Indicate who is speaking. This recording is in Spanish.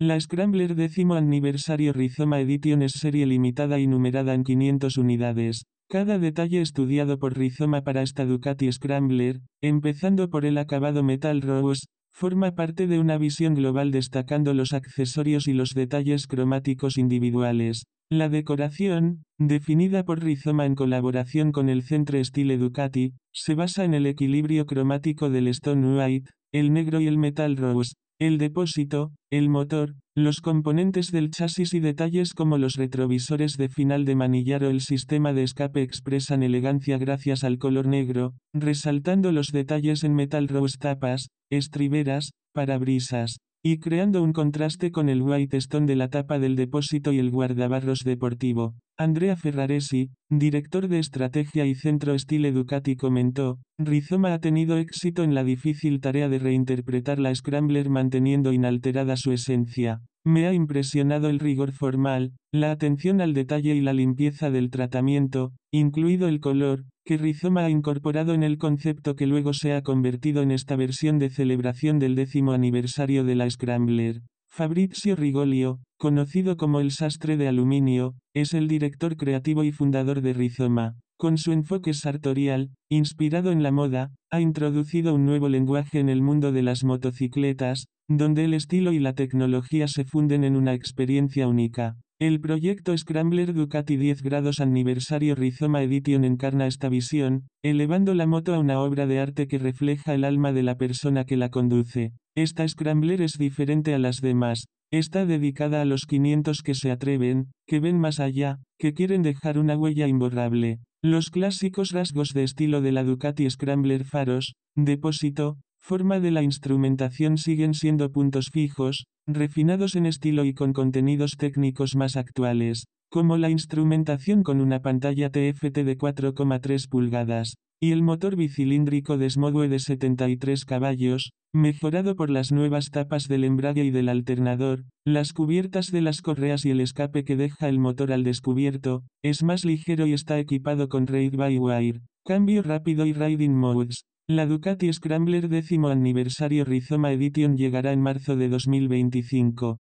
Speaker 1: La Scrambler décimo aniversario Rizoma Edition es serie limitada y numerada en 500 unidades. Cada detalle estudiado por Rizoma para esta Ducati Scrambler, empezando por el acabado metal rose, forma parte de una visión global destacando los accesorios y los detalles cromáticos individuales. La decoración, definida por Rizoma en colaboración con el Centro estilo Ducati, se basa en el equilibrio cromático del Stone White, el negro y el metal rose el depósito, el motor, los componentes del chasis y detalles como los retrovisores de final de manillar o el sistema de escape expresan elegancia gracias al color negro, resaltando los detalles en metal rose tapas, estriberas, parabrisas, y creando un contraste con el white stone de la tapa del depósito y el guardabarros deportivo. Andrea Ferraresi, director de estrategia y centro Estil Educati comentó, Rizoma ha tenido éxito en la difícil tarea de reinterpretar la Scrambler manteniendo inalterada su esencia. Me ha impresionado el rigor formal, la atención al detalle y la limpieza del tratamiento, incluido el color, que Rizoma ha incorporado en el concepto que luego se ha convertido en esta versión de celebración del décimo aniversario de la Scrambler. Fabrizio Rigolio, conocido como el sastre de aluminio, es el director creativo y fundador de Rizoma. Con su enfoque sartorial, inspirado en la moda, ha introducido un nuevo lenguaje en el mundo de las motocicletas, donde el estilo y la tecnología se funden en una experiencia única. El proyecto Scrambler Ducati 10 grados aniversario Rizoma Edition encarna esta visión, elevando la moto a una obra de arte que refleja el alma de la persona que la conduce. Esta Scrambler es diferente a las demás, Está dedicada a los 500 que se atreven, que ven más allá, que quieren dejar una huella imborrable. Los clásicos rasgos de estilo de la Ducati Scrambler faros, depósito, forma de la instrumentación siguen siendo puntos fijos, refinados en estilo y con contenidos técnicos más actuales, como la instrumentación con una pantalla TFT de 4,3 pulgadas, y el motor bicilíndrico desmodue de 73 caballos, mejorado por las nuevas tapas del embrague y del alternador, las cubiertas de las correas y el escape que deja el motor al descubierto, es más ligero y está equipado con Raid by wire cambio rápido y Riding Modes. La Ducati Scrambler décimo aniversario Rizoma Edition llegará en marzo de 2025.